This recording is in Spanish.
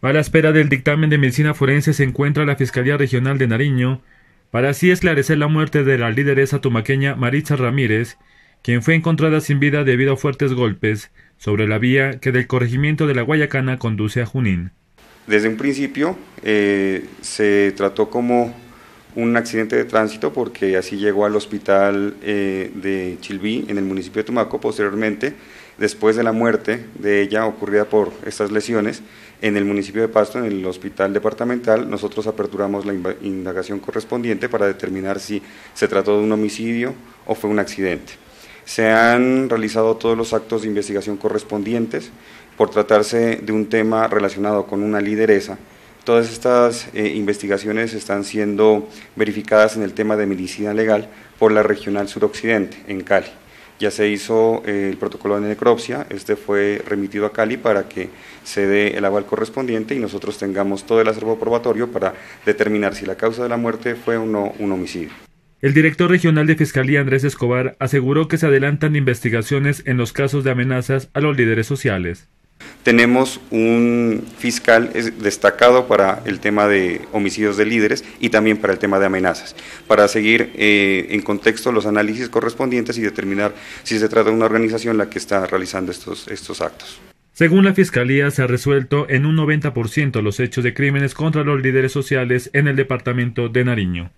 A la espera del dictamen de medicina forense se encuentra la Fiscalía Regional de Nariño para así esclarecer la muerte de la lideresa tumaqueña Maritza Ramírez, quien fue encontrada sin vida debido a fuertes golpes sobre la vía que del corregimiento de la Guayacana conduce a Junín. Desde un principio eh, se trató como un accidente de tránsito porque así llegó al hospital eh, de Chilví en el municipio de Tumaco. Posteriormente, después de la muerte de ella ocurrida por estas lesiones en el municipio de Pasto, en el hospital departamental, nosotros aperturamos la indagación correspondiente para determinar si se trató de un homicidio o fue un accidente. Se han realizado todos los actos de investigación correspondientes por tratarse de un tema relacionado con una lideresa Todas estas eh, investigaciones están siendo verificadas en el tema de medicina legal por la Regional Suroccidente, en Cali. Ya se hizo eh, el protocolo de necropsia, este fue remitido a Cali para que se dé el aval correspondiente y nosotros tengamos todo el acervo probatorio para determinar si la causa de la muerte fue o no un homicidio. El director regional de Fiscalía Andrés Escobar aseguró que se adelantan investigaciones en los casos de amenazas a los líderes sociales tenemos un fiscal destacado para el tema de homicidios de líderes y también para el tema de amenazas, para seguir eh, en contexto los análisis correspondientes y determinar si se trata de una organización la que está realizando estos, estos actos. Según la Fiscalía, se ha resuelto en un 90% los hechos de crímenes contra los líderes sociales en el departamento de Nariño.